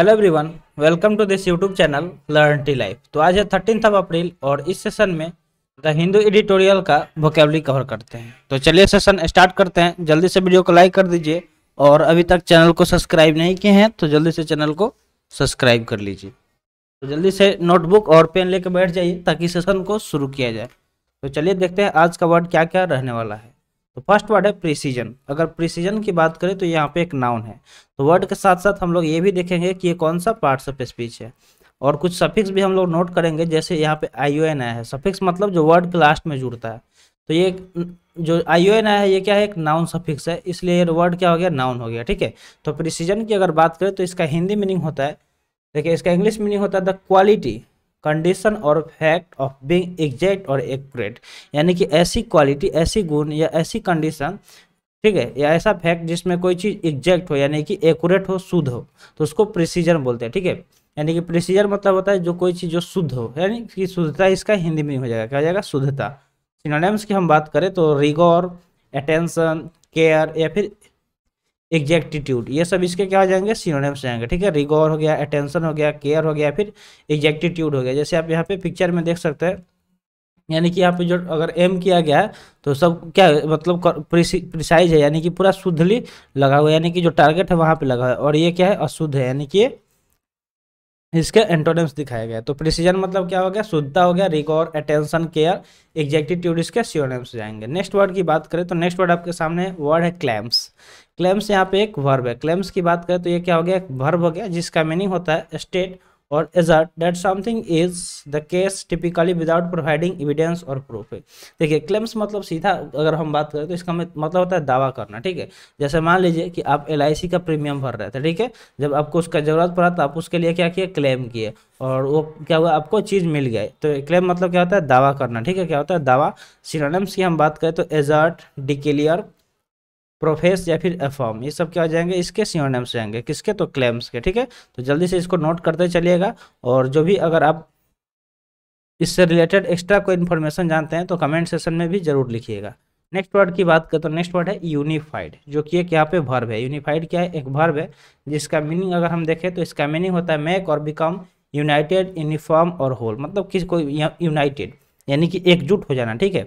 hello everyone welcome to this YouTube channel learn T life तो आज है thirteen of April और इस सेशन में द हिंदू एडिटोरियल का वोकेबली कवर करते हैं तो चलिए सेशन स्टार्ट करते हैं जल्दी से वीडियो को लाइक कर दीजिए और अभी तक चैनल को सब्सक्राइब नहीं किए हैं तो जल्दी से चैनल को सब्सक्राइब कर लीजिए तो जल्दी से नोटबुक और पेन लेके बैठ जाइए ताकि सेशन को शुरू किया जाए तो चलिए देखते हैं आज का वर्ड क्या क्या रहने वाला है तो फर्स्ट वर्ड है प्रिसीजन अगर प्रिसीजन की बात करें तो यहाँ पे एक नाउन है तो वर्ड के साथ साथ हम लोग ये भी देखेंगे कि ये कौन सा पार्ट्स ऑफ स्पीच है और कुछ सफिक्स भी हम लोग नोट करेंगे जैसे यहाँ पे आई ओ एन आया है सफिक्स मतलब जो वर्ड के लास्ट में जुड़ता है तो ये जो आई ओ एन आया है ये क्या है एक नाउन सफिक्स है इसलिए ये वर्ड क्या हो गया नाउन हो गया ठीक है तो प्रिसीजन की अगर बात करें तो इसका हिंदी मीनिंग होता है देखिए इसका इंग्लिश मीनिंग होता है द क्वालिटी कंडीशन और फैक्ट ऑफ बीइंग एग्जैक्ट और एक्यूरेट यानी कि ऐसी क्वालिटी ऐसी गुण या ऐसी कंडीशन ठीक है या ऐसा फैक्ट जिसमें कोई चीज़ एग्जैक्ट हो यानी कि एक्यूरेट हो शुद्ध हो तो उसको प्रिसीजन बोलते हैं ठीक है यानी कि प्रिसीजन मतलब होता है जो कोई चीज़ जो शुद्ध हो यानी कि शुद्धता इसका हिंदी में हो जाएगा क्या हो जाएगा शुद्धता सिनोनिम्स की हम बात करें तो रिगोर अटेंशन केयर या फिर एग्जैक्टिट्यूड ये सब इसके क्या हो जाएंगे सिनोनिम्स जाएंगे ठीक है रिगोर हो गया अटेंशन हो गया केयर हो गया फिर एग्जैक्टिट्यूड हो गया जैसे आप यहाँ पे पिक्चर में देख सकते हैं यानी कि यहाँ पे जो अगर एम किया गया है तो सब क्या मतलब प्रिसाइज है यानी कि पूरा शुद्धली लगा हुआ यानी कि जो टारगेट है वहाँ पर लगा हुआ है और ये क्या है अशुद्ध है यानी कि इसके एंटोनिम्स दिखाया गया तो प्रिसीजन मतलब क्या हो गया शुद्धता हो गया रिकॉर्ड अटेंशन केयर एग्जैक्टिट्यूड इसके सियोनिम्स जाएंगे नेक्स्ट वर्ड की बात करें तो नेक्स्ट वर्ड आपके सामने वर्ड है क्लैम्स क्लेम्स यहाँ पे एक वर्ब है क्लेम्स की बात करें तो ये क्या हो गया एक वर्ब हो गया जिसका मीनिंग होता है स्टेट और assert that something is the case typically without providing evidence और प्रूफ देखिए क्लेम्स मतलब सीधा अगर हम बात करें तो इसका मतलब होता है दावा करना ठीक है जैसे मान लीजिए कि आप एल का प्रीमियम भर रहे थे ठीक है जब आपको उसका ज़रूरत पड़ा तो आप उसके लिए क्या किए क्लेम किए और वो क्या हुआ आपको चीज़ मिल गई तो क्लेम मतलब क्या होता है दावा करना ठीक है क्या होता है दावा सिनोनिम्स की हम बात करें तो एजर्ट डिक्लेयर प्रोफेस या फिर एफॉर्म ये सब क्या हो जाएंगे इसके सियोनेम्स रहेंगे किसके तो क्लेम्स के ठीक है तो जल्दी से इसको नोट करते चलिएगा और जो भी अगर आप इससे रिलेटेड एक्स्ट्रा कोई इन्फॉर्मेशन जानते हैं तो कमेंट सेशन में भी जरूर लिखिएगा नेक्स्ट वर्ड की बात करें तो नेक्स्ट वर्ड है यूनिफाइड जो कि एक यहाँ पे वर्ब है यूनिफाइड क्या है एक वर्ब है जिसका मीनिंग अगर हम देखें तो इसका मीनिंग होता है मेक और बिकम यूनाइटेड यूनिफॉर्म और होल मतलब किसी को यूनाइटेड यानी कि एकजुट हो जाना ठीक है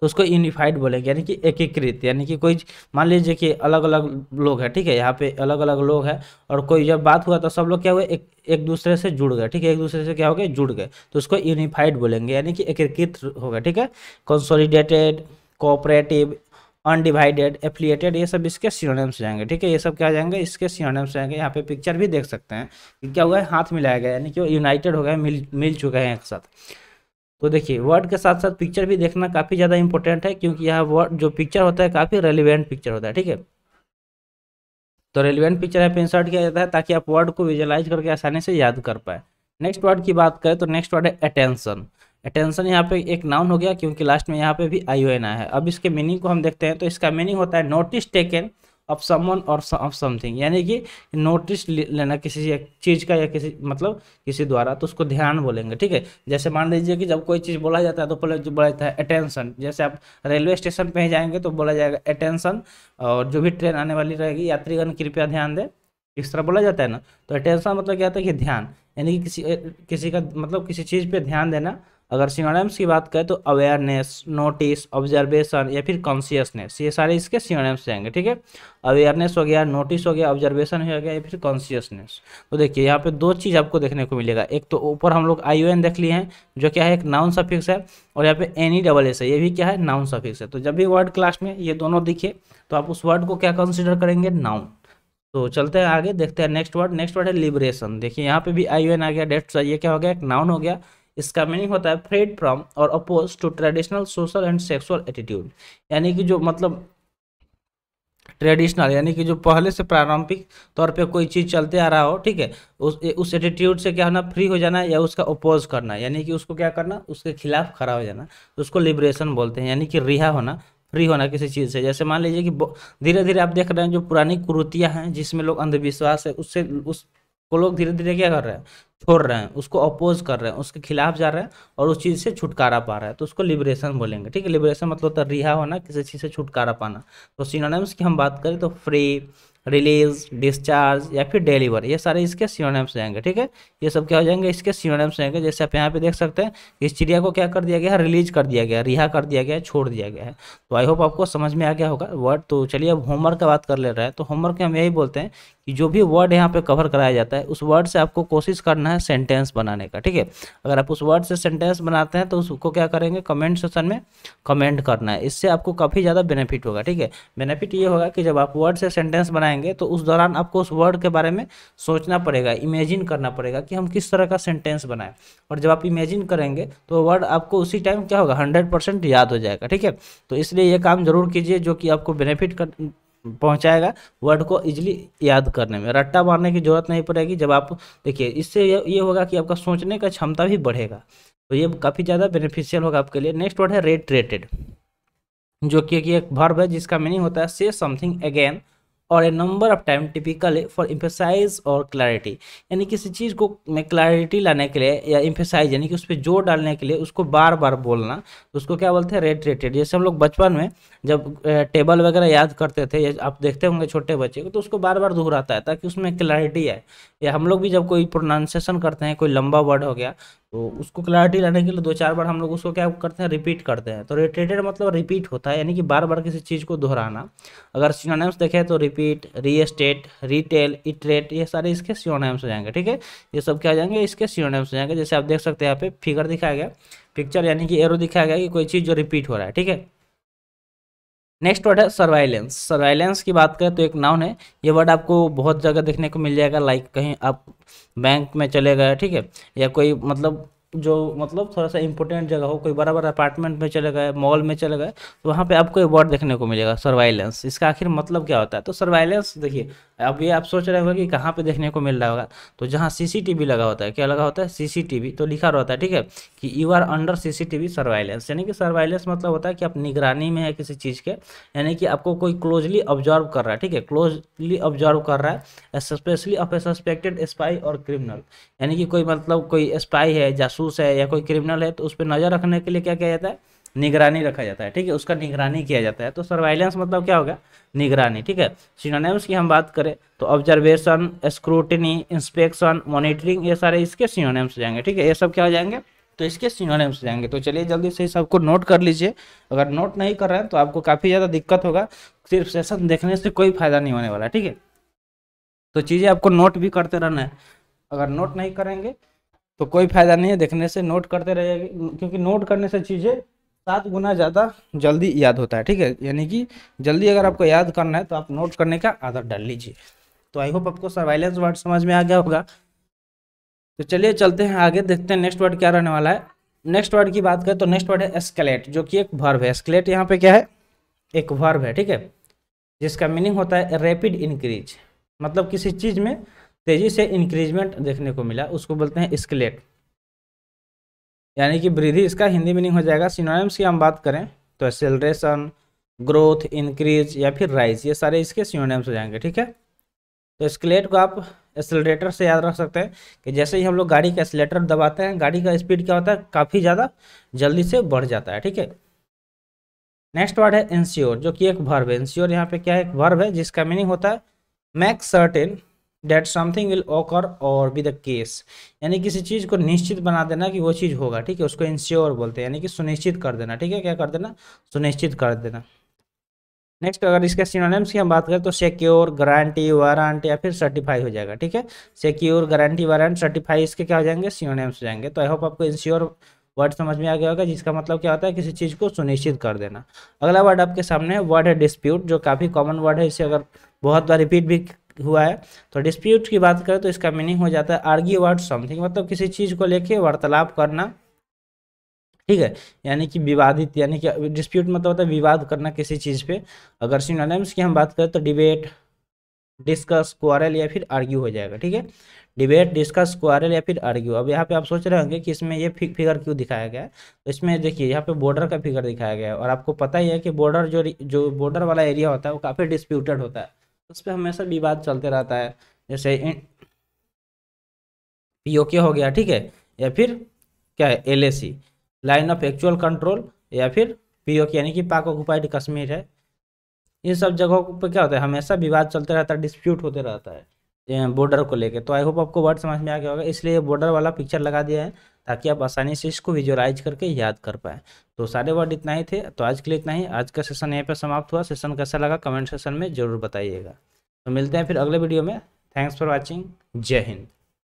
तो उसको यूनिफाइड बोलेंगे यानी कि एकीकृत यानी कि कोई मान लीजिए कि अलग अलग लोग हैं ठीक है यहाँ पे अलग अलग लोग हैं और कोई जब बात हुआ तो सब लोग क्या हुए एक एक दूसरे से जुड़ गए ठीक है एक दूसरे से क्या हो गए जुड़ गए तो उसको यूनिफाइड बोलेंगे यानी कि एकीकृत हो गए ठीक है कंसोलिडेटेड कोऑपरेटिव अनडिवाइडेड एफिलिएटेड ये सब इसके सिनोनिम्स जाएंगे ठीक है ये सब क्या जाएंगे इसके सिनोनिम्स जाएंगे यहाँ पे पिक्चर भी देख सकते हैं क्या हुआ है हाथ मिलाया गया यानी कि वो यूनाइटेड हो गए मिल मिल चुके हैं एक साथ तो देखिए वर्ड के साथ साथ पिक्चर भी देखना काफ़ी ज़्यादा इंपॉर्टेंट है क्योंकि यह वर्ड जो पिक्चर होता है काफ़ी रेलिवेंट पिक्चर होता है ठीक है तो रेलिवेंट पिक्चर यहाँ पे इंसर्ट किया जाता है ताकि आप वर्ड को विजुलाइज करके आसानी से याद कर पाए नेक्स्ट वर्ड की बात करें तो नेक्स्ट वर्ड है अटेंशन अटेंशन यहाँ पे एक नाउन हो गया क्योंकि लास्ट में यहाँ पे भी आई ओ एन आया है अब इसके मीनिंग को हम देखते हैं तो इसका मीनिंग होता है नोटिस टेकन ऑफ समवन और ऑफ समथिंग यानी कि नोटिस लेना किसी चीज़ का या किसी मतलब किसी द्वारा तो उसको ध्यान बोलेंगे ठीक है जैसे मान लीजिए कि जब कोई चीज़ बोला जाता है तो पहले जो बोला जाता है अटेंशन जैसे आप रेलवे स्टेशन पर ही जाएंगे तो बोला जाएगा अटेंशन और जो भी ट्रेन आने वाली रहेगी यात्रीगण कृपया ध्यान दें इस तरह बोला जाता है ना तो अटेंशन मतलब क्या होता है कि ध्यान यानी कि किसी किसी का मतलब किसी चीज़ पर ध्यान देना अगर सिनोनिम्स की बात करें तो अवेयरनेस नोटिस ऑब्जर्वेशन या फिर कॉन्सियसनेस ये सारे इसके सिनोनिम्स रहेंगे ठीक है अवेयरनेस हो गया नोटिस हो गया ऑब्जर्वेशन हो गया या फिर कॉन्सियसनेस तो देखिए यहाँ पे दो चीज़ आपको देखने को मिलेगा एक तो ऊपर हम लोग आई देख लिए हैं जो क्या है एक नाउन सफिक्स है और यहाँ पे एनी डबल एस है ये भी क्या है नाउन सफिक्स है तो जब भी वर्ड क्लास में ये दोनों दिखे तो आप उस वर्ड को क्या कंसिडर करेंगे नाउन तो चलते हैं आगे देखते हैं नेक्स्ट वर्ड नेक्स्ट वर्ड है लिबरेशन देखिए यहाँ पे भी आई एन आ गया डेट ये क्या हो गया एक नाउन हो गया इसका मीनिंग होता है freed from or oppose to traditional social and sexual attitude यानी कि जो मतलब ट्रेडिशनल यानी कि जो पहले से प्रारंभिक तौर पे कोई चीज़ चलते आ रहा हो ठीक है उस उस एटीट्यूड से क्या होना फ्री हो जाना या उसका अपोज करना यानी कि उसको क्या करना उसके खिलाफ खड़ा हो जाना तो उसको लिबरेशन बोलते हैं यानी कि रिहा होना फ्री होना किसी चीज़ से जैसे मान लीजिए कि धीरे धीरे आप देख रहे हैं जो पुरानी कुरुतियाँ हैं जिसमें लोग अंधविश्वास है उससे उस को लोग धीरे धीरे क्या कर रहे हैं छोड़ रहे हैं उसको अपोज कर रहे हैं उसके खिलाफ जा रहे हैं और उस चीज़ से छुटकारा पा रहा है तो उसको लिबरेशन बोलेंगे ठीक है लिबरेशन मतलब होता तो है रिहा होना किसी चीज़ से छुटकारा पाना तो सिनोनिम्स की हम बात करें तो फ्री रिलीज डिस्चार्ज या फिर डिलीवर ये सारे इसके सिनोनिम्स रहेंगे ठीक है ये सब क्या हो जाएंगे इसके सिनोनिम्स रहेंगे जैसे आप यहाँ पे देख सकते हैं इस चिड़िया को क्या कर दिया गया है रिलीज कर दिया गया रिहा कर दिया गया छोड़ दिया गया है तो आई होप आपको समझ में आ गया होगा वर्ड तो चलिए अब होमवर्क का बात कर ले रहे हैं तो होमवर्क के हम यही बोलते हैं कि जो भी वर्ड यहाँ पे कवर कराया जाता है उस वर्ड से आपको कोशिश करना है सेंटेंस बनाने का ठीक है अगर आप उस वर्ड से सेंटेंस बनाते हैं तो उसको क्या करेंगे कमेंट सेक्शन में कमेंट करना है इससे आपको काफ़ी ज़्यादा बेनिफिट होगा ठीक है बेनिफिट ये होगा कि जब आप वर्ड से सेंटेंस बनाएंगे जाएंगे तो उस दौरान आपको उस वर्ड के बारे में सोचना पड़ेगा इमेजिन करना पड़ेगा कि हम किस तरह का सेंटेंस बनाएं और जब आप इमेजिन करेंगे तो वर्ड आपको उसी टाइम क्या होगा हंड्रेड परसेंट याद हो जाएगा ठीक है तो इसलिए ये काम जरूर कीजिए जो कि आपको बेनिफिट कर पहुंचाएगा वर्ड को इजीली याद करने में रट्टा मारने की जरूरत नहीं पड़ेगी जब आप देखिए इससे ये, होगा कि आपका सोचने का क्षमता भी बढ़ेगा तो ये काफ़ी ज़्यादा बेनिफिशियल होगा आपके लिए नेक्स्ट वर्ड है रेट रेटेड जो कि एक भर्ब है जिसका मीनिंग होता है से something again or a number of time typical for emphasize or clarity यानी किसी चीज़ को में क्लैरिटी लाने के लिए या इम्फेसाइज यानी कि उस पर जोर डालने के लिए उसको बार बार बोलना तो उसको क्या बोलते हैं रेड रेटेड जैसे हम लोग बचपन में जब टेबल वगैरह याद करते थे या आप देखते होंगे छोटे बच्चे को तो उसको बार बार दोहराता है ताकि उसमें क्लैरिटी आए या हम लोग भी जब कोई प्रोनाउंसिएशन करते हैं कोई लंबा वर्ड हो गया तो उसको क्लैरिटी लाने के लिए दो चार बार हम लोग उसको क्या करते हैं रिपीट करते हैं तो रिटेटेड मतलब रिपीट होता है यानी कि बार बार किसी चीज़ को दोहराना अगर सिनोनिम्स देखें तो रिपीट रीएस्टेट रिटेल इटरेट ये सारे इसके सिनोनिम्स हो जाएंगे ठीक है ये सब क्या हो जाएंगे इसके सिनोनिम्स हो जाएंगे जैसे आप देख सकते हैं यहाँ पे फिगर दिखाया गया पिक्चर यानी कि एरो दिखाया गया कि कोई चीज़ जो रिपीट हो रहा है ठीक है नेक्स्ट वर्ड है सर्वाइलेंस सर्वाइलेंस की बात करें तो एक नाउन है ये वर्ड आपको बहुत जगह देखने को मिल जाएगा लाइक कहीं आप बैंक में चले गए ठीक है या कोई मतलब जो मतलब थोड़ा सा इम्पोर्टेंट जगह हो कोई बड़ा बड़ा अपार्टमेंट में चले गए मॉल में चले गए तो वहाँ पे आपको ये वर्ड देखने को मिलेगा सर्वाइलेंस इसका आखिर मतलब क्या होता है तो सर्वाइलेंस देखिए अब ये आप सोच रहे होगा कि कहाँ पे देखने को मिल रहा होगा तो जहाँ सीसीटीवी लगा होता है क्या लगा होता है सी तो लिखा रहता है ठीक है कि you are under see surveillance यानी कि सर्वाइलेंस मतलब होता है कि आप निगरानी में है किसी चीज़ के यानी कि आपको कोई क्लोजली ऑब्जर्व कर रहा है ठीक है क्लोजली ऑब्जर्व कर रहा है specially of a suspected spy or criminal यानी कि कोई मतलब कोई स्पाई है जासूस जासूस है या कोई क्रिमिनल है तो उस पर नज़र रखने के लिए क्या किया जाता है निगरानी रखा जाता है ठीक है उसका निगरानी किया जाता है तो सर्वाइलेंस मतलब क्या होगा निगरानी ठीक है सिनोनिम्स की हम बात करें तो ऑब्जर्वेशन स्क्रूटनी इंस्पेक्शन मॉनिटरिंग ये सारे इसके सिनोनिम्स जाएंगे ठीक है ये सब क्या हो जाएंगे तो इसके सिनोनिम्स जाएंगे तो चलिए जल्दी से सबको नोट कर लीजिए अगर नोट नहीं कर रहे हैं तो आपको काफ़ी ज़्यादा दिक्कत होगा सिर्फ सेशन देखने से कोई फायदा नहीं होने वाला ठीक है तो चीज़ें आपको नोट भी करते रहना है अगर नोट नहीं करेंगे तो कोई फायदा नहीं है देखने से नोट करते रहिए क्योंकि नोट करने से चीज़ें सात गुना ज़्यादा जल्दी याद होता है ठीक है यानी कि जल्दी अगर आपको याद करना है तो आप नोट करने का आदत डाल लीजिए तो आई होप आपको सर्वाइलेंस वर्ड समझ में आ गया होगा तो चलिए चलते हैं आगे देखते हैं नेक्स्ट वर्ड क्या रहने वाला है नेक्स्ट वर्ड की बात करें तो नेक्स्ट वर्ड है एस्केलेट जो कि एक वर्ब है एस्केलेट यहाँ पे क्या है एक वर्ब है ठीक है जिसका मीनिंग होता है रैपिड इंक्रीज मतलब किसी चीज़ में तेजी से इंक्रीजमेंट देखने को मिला उसको बोलते हैं स्केलेट यानी कि वृद्धि इसका हिंदी मीनिंग हो जाएगा सिनोनिम्स की हम बात करें तो एक्सेलरेशन ग्रोथ इंक्रीज या फिर राइज ये सारे इसके सिनोनिम्स हो जाएंगे ठीक है तो स्केलेट को आप एक्सेलरेटर से याद रख सकते हैं कि जैसे ही हम लोग गाड़ी का एक्सेलेटर दबाते हैं गाड़ी का स्पीड क्या होता है काफ़ी ज़्यादा जल्दी से बढ़ जाता है ठीक है नेक्स्ट वर्ड है इंश्योर जो कि एक वर्ब है इंश्योर यहाँ पे क्या है एक वर्ब है जिसका मीनिंग होता है make certain that something will occur or be the case यानी किसी चीज़ को निश्चित बना देना कि वो चीज़ होगा ठीक है उसको इंश्योर बोलते हैं यानी कि सुनिश्चित कर देना ठीक है क्या कर देना सुनिश्चित कर देना नेक्स्ट अगर इसके सिनोनिम्स की हम बात करें तो सिक्योर गारंटी वारंट या फिर सर्टिफाई हो जाएगा ठीक है सिक्योर गारंटी वारंट सर्टिफाई इसके क्या हो जाएंगे सिनोनिम्स हो जाएंगे तो आई होप आपको इंश्योर वर्ड समझ में आ गया होगा जिसका मतलब क्या होता है किसी चीज़ को सुनिश्चित कर देना अगला वर्ड आपके सामने है वर्ड है डिस्प्यूट जो काफ़ी कॉमन वर्ड है इसे अगर बहुत बार रिपीट भी हुआ है तो डिस्प्यूट की बात करें तो इसका मीनिंग हो जाता है आर्ग्यू अबाउट समथिंग मतलब किसी चीज़ को लेके वार्तालाप करना ठीक है यानी कि विवादित यानी कि डिस्प्यूट मतलब होता है विवाद करना किसी चीज़ पे अगर सिनोनिम्स की हम बात करें तो डिबेट डिस्कस क्वारल या फिर आर्ग्यू हो जाएगा ठीक है डिबेट डिस्कस क्वारल या फिर आर्ग्यू अब यहाँ पे आप सोच रहे होंगे कि इसमें ये फिगर क्यों दिखाया गया है तो इसमें देखिए यहाँ पे बॉर्डर का फिगर दिखाया गया है और आपको पता ही है कि बॉर्डर जो जो बॉर्डर वाला एरिया होता है वो काफ़ी डिस्प्यूटेड होता है उस पर हमेशा विवाद चलते रहता है जैसे पीओके हो गया ठीक है या फिर क्या है LAC line of actual control या फिर पीओके यानी कि पाक ऑक्युपाइड कश्मीर है इन सब जगहों पर क्या होता है हमेशा विवाद चलते रहता है डिस्प्यूट होते रहता है बॉर्डर को लेके तो आई होप आपको वर्ड समझ में आ गया होगा इसलिए बॉर्डर वाला पिक्चर लगा दिया है ताकि आप आसानी से इसको विजुअलाइज करके याद कर पाएँ तो सारे वर्ड इतना ही थे तो आज के लिए इतना ही आज का सेशन यहाँ पर समाप्त हुआ सेशन कैसा लगा कमेंट सेशन में ज़रूर बताइएगा तो मिलते हैं फिर अगले वीडियो में थैंक्स फॉर वॉचिंग जय हिंद